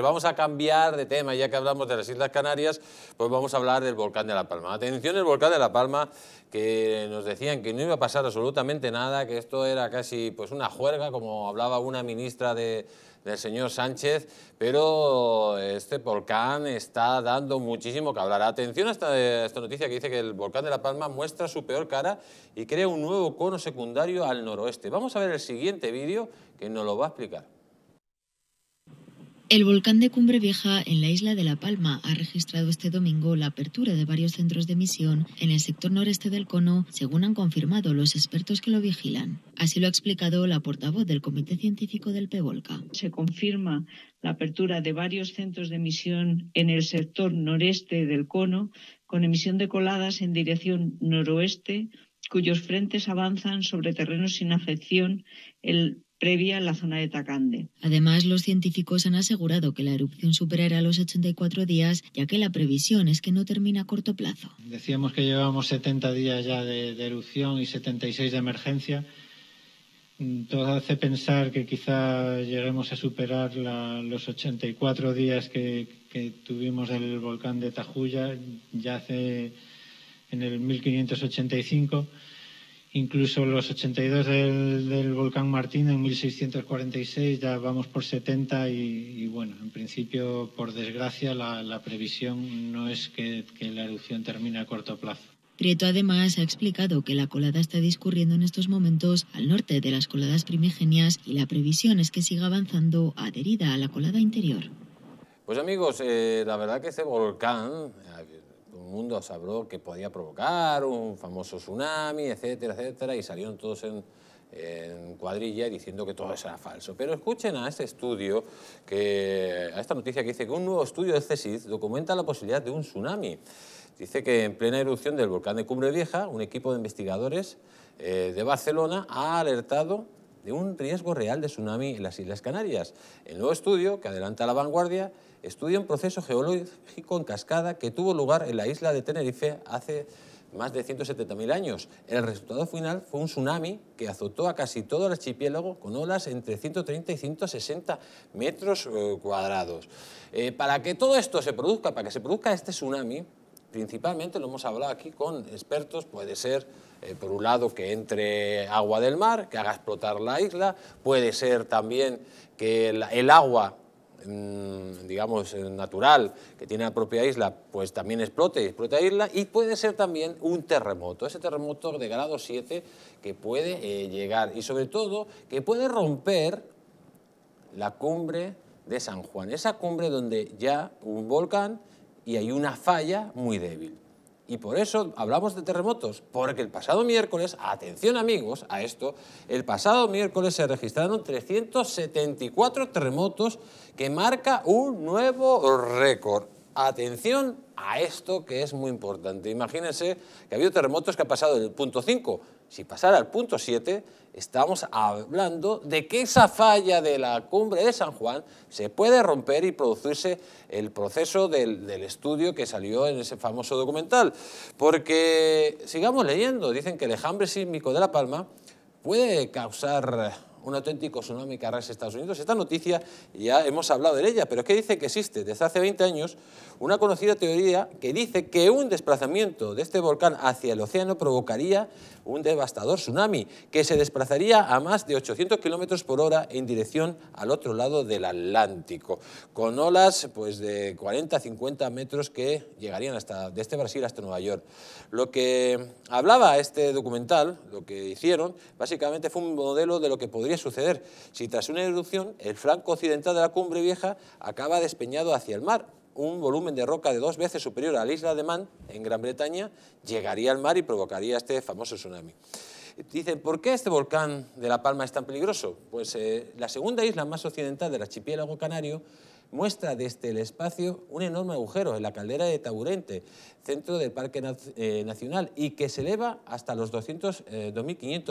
Vamos a cambiar de tema, ya que hablamos de las Islas Canarias, pues vamos a hablar del volcán de La Palma. Atención, el volcán de La Palma, que nos decían que no iba a pasar absolutamente nada, que esto era casi pues una juerga, como hablaba una ministra del señor Sánchez, pero este volcán está dando muchísimo que hablar. Atención a esta, a esta, noticia que dice que el volcán de La Palma muestra su peor cara y crea un nuevo cono secundario al noroeste. Vamos a ver el siguiente vídeo que nos lo va a explicar. El volcán de Cumbre Vieja en la isla de La Palma ha registrado este domingo la apertura de varios centros de emisión en el sector noreste del cono, según han confirmado los expertos que lo vigilan. Así lo ha explicado la portavoz del Comité Científico del PEVOLCA. Se confirma la apertura de varios centros de emisión en el sector noreste del cono, con emisión de coladas en dirección noroeste, cuyos frentes avanzan sobre terrenos sin afección previa en la zona de Tacande. Además, los científicos han asegurado que la erupción superará los 84 días, ya que la previsión es que no termina a corto plazo. Decíamos que llevamos 70 días ya de, erupción y 76 de emergencia. Mm, todo hace pensar que quizá lleguemos a superar los 84 días que, que tuvimos del volcán de Tajuya, ya hace en el 1585 incluso los 82 del, volcán Martín en 1646, ya vamos por 70 y, bueno, en principio, por desgracia, la, previsión no es que, la erupción termine a corto plazo. Prieto además ha explicado que la colada está discurriendo en estos momentos al norte de las coladas primigenias y la previsión es que siga avanzando adherida a la colada interior. Pues amigos, eh, la verdad que ese volcán, eh, mundo sabró que podía provocar un famoso tsunami, etcétera, etcétera, y salieron todos en, cuadrilla diciendo que todo era falso. Pero escuchen a este estudio, que, a esta noticia que dice que un nuevo estudio de CSIC documenta la posibilidad de un tsunami. Dice que en plena erupción del volcán de Cumbre Vieja, un equipo de investigadores eh, de Barcelona ha alertado de un riesgo real de tsunami en las Islas Canarias. El nuevo estudio, que adelanta la vanguardia, estudia un proceso geológico en cascada que tuvo lugar en la isla de Tenerife hace más de 170.000 años. El resultado final fue un tsunami que azotó a casi todo el archipiélago con olas entre 130 y 160 metros eh, cuadrados. Eh, para que todo esto se produzca, para que se produzca este tsunami, principalmente lo hemos hablado aquí con expertos, puede ser eh, por un lado, que entre agua del mar, que haga explotar la isla, puede ser también que el, agua mm, digamos, eh, natural que tiene la propia isla, pues también explote, explote la isla y puede ser también un terremoto, ese terremoto de grado 7 que puede eh, llegar y sobre todo que puede romper la cumbre de San Juan, esa cumbre donde ya un volcán y hay una falla muy débil. Y por eso hablamos de terremotos, porque el pasado miércoles, atención amigos a esto, el pasado miércoles se registraron 374 terremotos que marca un nuevo récord. Atención a esto que es muy importante. Imagínense que ha habido terremotos que han pasado del punto 5 si pasara al punto 7, estamos hablando de que esa falla de la cumbre de San Juan se puede romper y producirse el proceso del, estudio que salió en ese famoso documental. Porque, sigamos leyendo, dicen que el enjambre sísmico de La Palma puede causar un auténtico tsunami que arrasa Estados Unidos. Esta noticia ya hemos hablado de ella, pero es que dice que existe desde hace 20 años una conocida teoría que dice que un desplazamiento de este volcán hacia el océano provocaría un devastador tsunami que se desplazaría a más de 800 kilómetros por hora en dirección al otro lado del Atlántico, con olas pues, de 40-50 metros que llegarían hasta, desde este Brasil hasta Nueva York. Lo que hablaba este documental, lo que hicieron, básicamente fue un modelo de lo que podría suceder si tras una erupción el flanco occidental de la cumbre vieja acaba despeñado hacia el mar un volumen de roca de dos veces superior a la isla de Man, en Gran Bretaña, llegaría al mar y provocaría este famoso tsunami. Dicen, ¿por qué este volcán de La Palma es tan peligroso? Pues eh, la segunda isla más occidental del archipiélago canario muestra desde el espacio un enorme agujero en la caldera de Taburente, centro del Parque eh, Nacional, y que se eleva hasta los 2.500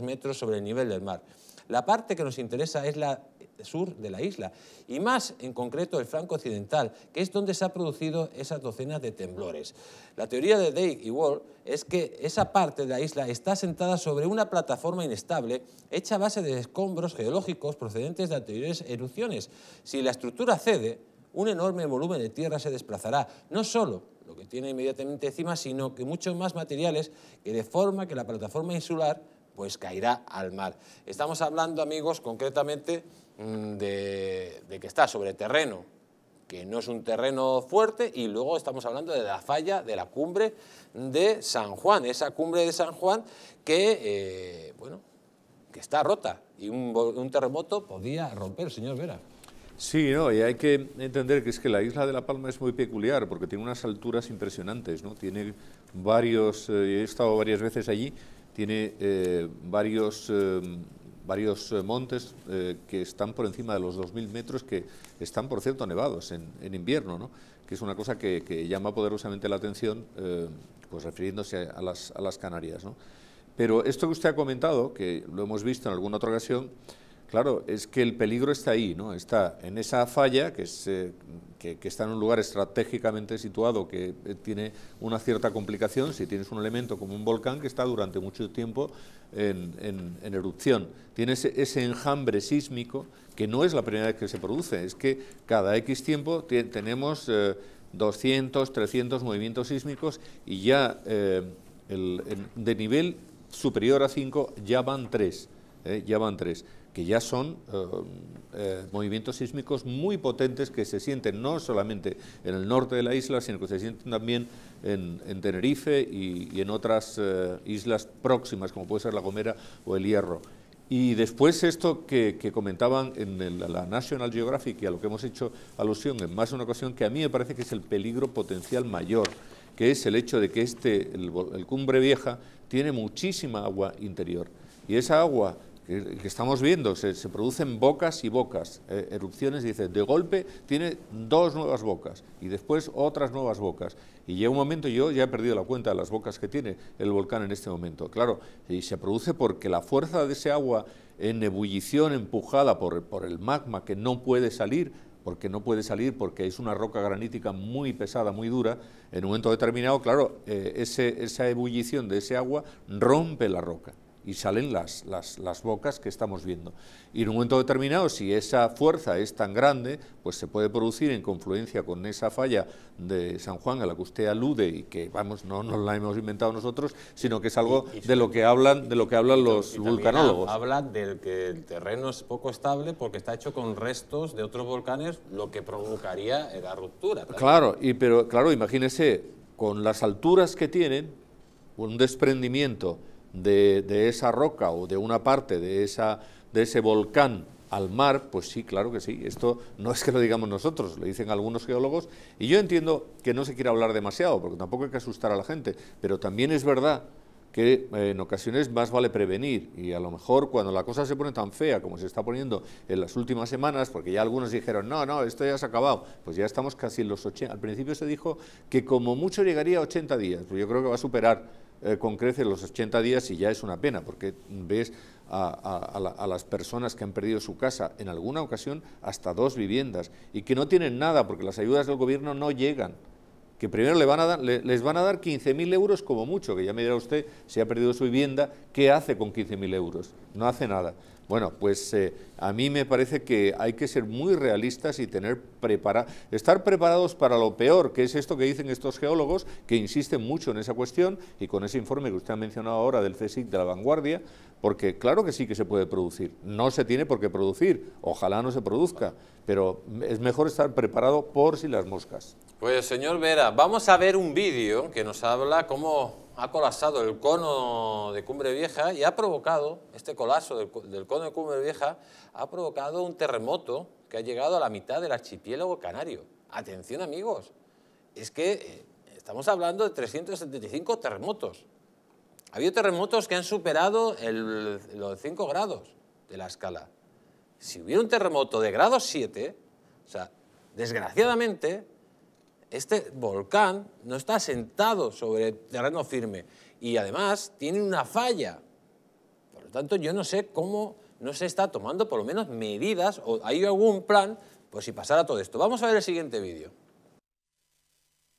eh, metros sobre el nivel del mar. La parte que nos interesa es la sur de la isla, y más en concreto el franco occidental, que es donde se ha producido esas docenas de temblores. La teoría de Day y Wall es que esa parte de la isla está sentada sobre una plataforma inestable hecha a base de escombros geológicos procedentes de anteriores erupciones. Si la estructura cede, un enorme volumen de tierra se desplazará, no solo lo que tiene inmediatamente encima, sino que muchos más materiales que de forma que la plataforma insular pues caerá al mar. Estamos hablando, amigos, concretamente Mm, de, que está sobre terreno que no es un terreno fuerte, y luego estamos hablando de la falla de la cumbre de San Juan, esa cumbre de San Juan que, eh, bueno, que está rota y un, terremoto podía romper, señor Vera. Sí, no, y hay que entender que es que la isla de La Palma es muy peculiar porque tiene unas alturas impresionantes, ¿no? Tiene varios, eh, he estado varias veces allí, tiene eh, varios varios eh, montes eh, que están por encima de los 2.000 metros, que están, por cierto, nevados en, invierno, ¿no? que es una cosa que, llama poderosamente la atención, eh, pues refiriéndose a las, a las Canarias. Pero esto que usted ha comentado, que lo hemos visto en alguna otra ocasión, Claro, es que el peligro está ahí, ¿no? Está en esa falla que, eh, está en un lugar estratégicamente situado que eh, tiene una cierta complicación si tienes un elemento como un volcán que está durante mucho tiempo en, erupción. Tienes ese enjambre sísmico que no es la primera vez que se produce, es que cada X tiempo tenemos 200, eh, 300 movimientos sísmicos y ya el, de nivel superior a 5 ya van 3, ya van 3 que ya son eh, eh, movimientos sísmicos muy potentes que se sienten no solamente en el norte de la isla, sino que se sienten también en, Tenerife y, en otras eh, islas próximas, como puede ser La Gomera o El Hierro. Y después esto que, comentaban en la National Geographic y a lo que hemos hecho alusión en más de una ocasión, que a mí me parece que es el peligro potencial mayor, que es el hecho de que este, el, el Cumbre Vieja tiene muchísima agua interior. Y esa agua que, estamos viendo, se, producen bocas y bocas, eh, erupciones, dice, de golpe tiene dos nuevas bocas y después otras nuevas bocas. Y llega un momento, yo ya he perdido la cuenta de las bocas que tiene el volcán en este momento. Claro, y se produce porque la fuerza de ese agua en ebullición, empujada por, por el magma que no puede salir, porque no puede salir, porque es una roca granítica muy pesada, muy dura, en un momento determinado, claro, eh, esa ebullición de ese agua rompe la roca y salen las, las, bocas que estamos viendo. Y en un momento determinado, si esa fuerza es tan grande, pues se puede producir en confluencia con esa falla de San Juan a la que usted alude y que, vamos, no nos la hemos inventado nosotros, sino que es algo de lo que hablan, de lo que hablan los vulcanólogos. Habla del que el terreno es poco estable porque está hecho con restos de otros volcanes, lo que provocaría la ruptura. Claro, y, pero claro, imagínese, con las alturas que tienen, un desprendimiento de, esa roca o de una parte de, esa, de ese volcán al mar, pues sí, claro que sí. Esto no es que lo digamos nosotros, lo dicen algunos geólogos. Y yo entiendo que no se quiera hablar demasiado, porque tampoco hay que asustar a la gente, pero también es verdad que eh, en ocasiones más vale prevenir y a lo mejor cuando la cosa se pone tan fea como se está poniendo en las últimas semanas, porque ya algunos dijeron, no, no, esto ya se ha acabado, pues ya estamos casi en los 80, al principio se dijo que como mucho llegaría a 80 días, pues yo creo que va a superar concrece eh, con los 80 días y ya es una pena, porque ves a, las personas que han perdido su casa, en alguna ocasión hasta dos viviendas, y que no tienen nada porque las ayudas del gobierno no llegan que primero van a dar, les van a dar 15.000 euros como mucho, que ya me dirá usted si ha perdido su vivienda, ¿qué hace con 15.000 euros? no hace nada. Bueno, pues eh, a mí me parece que hay que ser muy realistas y tener prepara estar preparados para lo peor, que es esto que dicen estos geólogos, que insisten mucho en esa cuestión, y con ese informe que usted ha mencionado ahora del CSIC de la vanguardia, porque claro que sí que se puede producir, no se tiene por qué producir, ojalá no se produzca, pero es mejor estar preparado por si las moscas. Pues señor Vera, vamos a ver un vídeo que nos habla cómo ha colapsado el cono de Cumbre Vieja y ha provocado, este colapso del, cono de Cumbre Vieja, ha provocado un terremoto que ha llegado a la mitad del archipiélago canario. Atención amigos, es que eh, estamos hablando de 375 terremotos. Ha habido terremotos que han superado los 5 grados de la escala. Si hubiera un terremoto de grado 7, o sea, desgraciadamente este volcán no está sentado sobre terreno firme y además tiene una falla. Por lo tanto, yo no sé cómo no se está tomando por lo menos medidas o hay algún plan por si pasara todo esto. Vamos a ver el siguiente vídeo.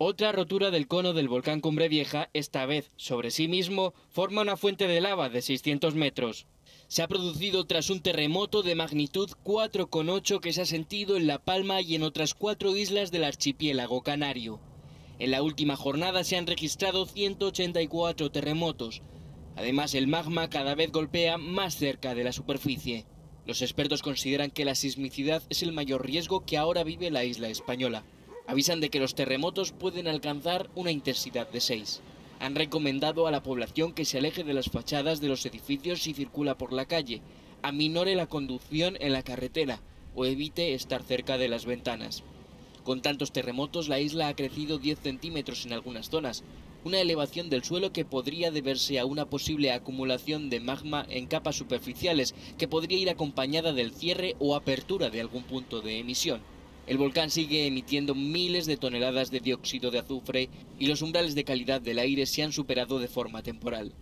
Otra rotura del cono del volcán Cumbre Vieja, esta vez sobre sí mismo, forma una fuente de lava de 600 metros se ha producido tras un terremoto de magnitud 4,8 que se ha sentido en La Palma y en otras cuatro islas del archipiélago canario. En la última jornada se han registrado 184 terremotos. Además, el magma cada vez golpea más cerca de la superficie. Los expertos consideran que la sismicidad es el mayor riesgo que ahora vive la isla española. Avisan de que los terremotos pueden alcanzar una intensidad de 6. Han recomendado a la población que se aleje de las fachadas de los edificios si circula por la calle, aminore la conducción en la carretera o evite estar cerca de las ventanas. Con tantos terremotos, la isla ha crecido 10 centímetros en algunas zonas, una elevación del suelo que podría deberse a una posible acumulación de magma en capas superficiales, que podría ir acompañada del cierre o apertura de algún punto de emisión. El volcán sigue emitiendo miles de toneladas de dióxido de azufre y los umbrales de calidad del aire se han superado de forma temporal.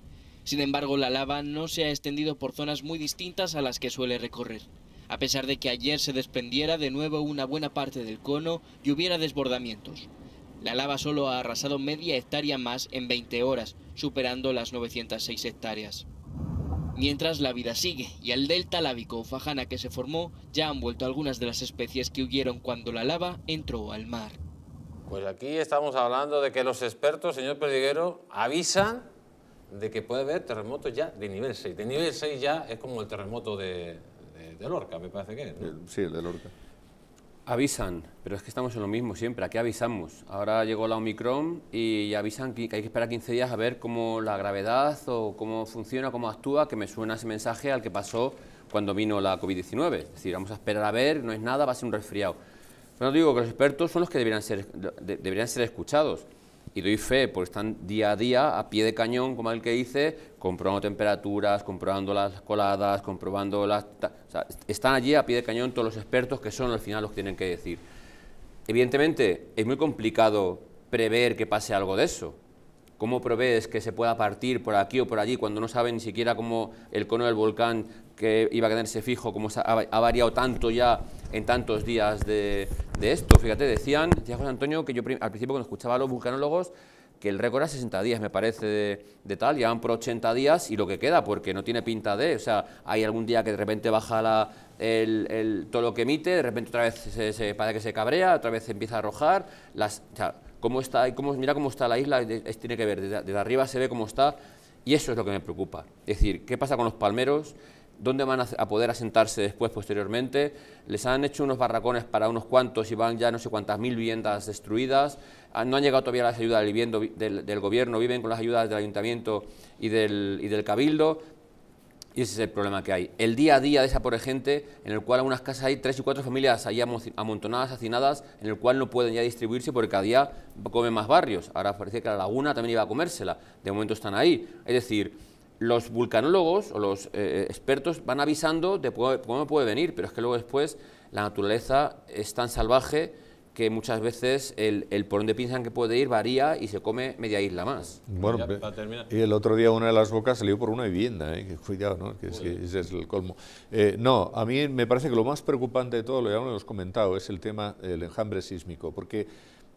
Sin embargo, la lava no se ha extendido por zonas muy distintas a las que suele recorrer. A pesar de que ayer se desprendiera de nuevo una buena parte del cono y hubiera desbordamientos. La lava solo ha arrasado media hectárea más en 20 horas, superando las 906 hectáreas. Mientras la vida sigue y al delta lábico o fajana que se formó ya han vuelto algunas de las especies que huyeron cuando la lava entró al mar. Pues aquí estamos hablando de que los expertos, señor Perdiguero, avisan de que puede haber terremotos ya de nivel 6. De nivel 6 ya es como el terremoto de, Lorca, me parece que es. Sí, el de Lorca. Avisan, pero es que estamos en lo mismo siempre, ¿a qué avisamos? Ahora llegó la Omicron y avisan que hay que esperar 15 días a ver cómo la gravedad o cómo funciona, cómo actúa, que me suena ese mensaje al que pasó cuando vino la COVID-19. Es decir, vamos a esperar a ver, no es nada, va a ser un resfriado. Pero no digo que los expertos son los que deberían ser, deberían ser escuchados. Y doy fe, porque están día a día, a pie de cañón, como el que dice, comprobando temperaturas, comprobando las coladas, comprobando las... O sea, están allí a pie de cañón todos los expertos que son al final los que tienen que decir. Evidentemente, es muy complicado prever que pase algo de eso. ¿Cómo provees que se pueda partir por aquí o por allí cuando no saben ni siquiera cómo el cono del volcán que iba a quedarse fijo, cómo ha variado tanto ya en tantos días de, de esto? Fíjate, decían, decía José Antonio, que yo al principio cuando escuchaba a los vulcanólogos, que el récord era 60 días, me parece, de, tal, ya van por 80 días y lo que queda, porque no tiene pinta de, o sea, hay algún día que de repente baja el, el, todo lo que emite, de repente otra vez se, parece que se cabrea, otra vez empieza a arrojar, las, cómo está, cómo, mira cómo está la isla, es, tiene que ver, desde arriba se ve cómo está, y eso es lo que me preocupa. Es decir, ¿qué pasa con los palmeros? dónde van a, poder asentarse después, posteriormente. Les han hecho unos barracones para unos cuantos y van ya no sé cuántas mil viviendas destruidas. Ah, no han llegado todavía las ayudas del, del, gobierno, viven con las ayudas del ayuntamiento y del, del cabildo. Y ese es el problema que hay. El día a día de esa pobre gente, en el cual algunas casas hay tres y cuatro familias ahí amontonadas, hacinadas, en el cual no pueden ya distribuirse porque cada día comen más barrios. Ahora parece que la laguna también iba a comérsela. De momento están ahí. Es decir, los vulcanólogos o los eh, eh, expertos van avisando de cómo puede venir, pero es que luego después la naturaleza es tan salvaje que muchas veces el, por donde piensan que puede ir varía y se come media isla más. Bueno, y el otro día una de las bocas salió por una vivienda, ¿eh? cuidado, ¿no? que, es, es el colmo. no, a mí me parece que lo más preocupante de todo, lo ya hemos comentado, es el tema del enjambre sísmico, porque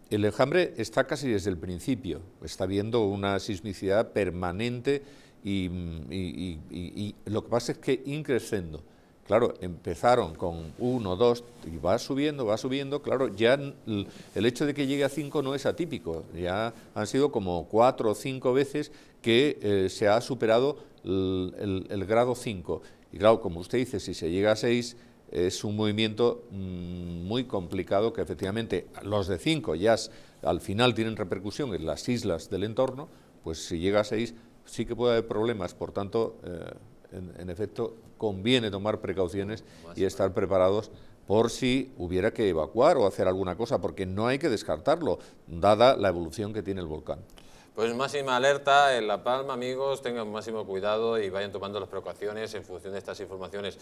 el enjambre está casi desde el principio, está viendo una sismicidad permanente y, lo que pasa es que increciendo, claro, empezaron con uno, dos, y va subiendo, va subiendo, claro, ya el hecho de que llegue a cinco no es atípico, ya han sido como cuatro o cinco veces que eh, se ha superado el, grado 5. Y claro, como usted dice, si se llega a 6 es un movimiento mm, muy complicado que efectivamente los de 5 ya al final tienen repercusión en las islas del entorno, pues si llega a seis sí que puede haber problemas. Por tanto, eh, en, en, efecto, conviene tomar precauciones y estar preparados por si hubiera que evacuar o hacer alguna cosa, porque no hay que descartarlo, dada la evolución que tiene el volcán. Pues máxima alerta en La Palma, amigos, tengan máximo cuidado y vayan tomando las precauciones en función de estas informaciones.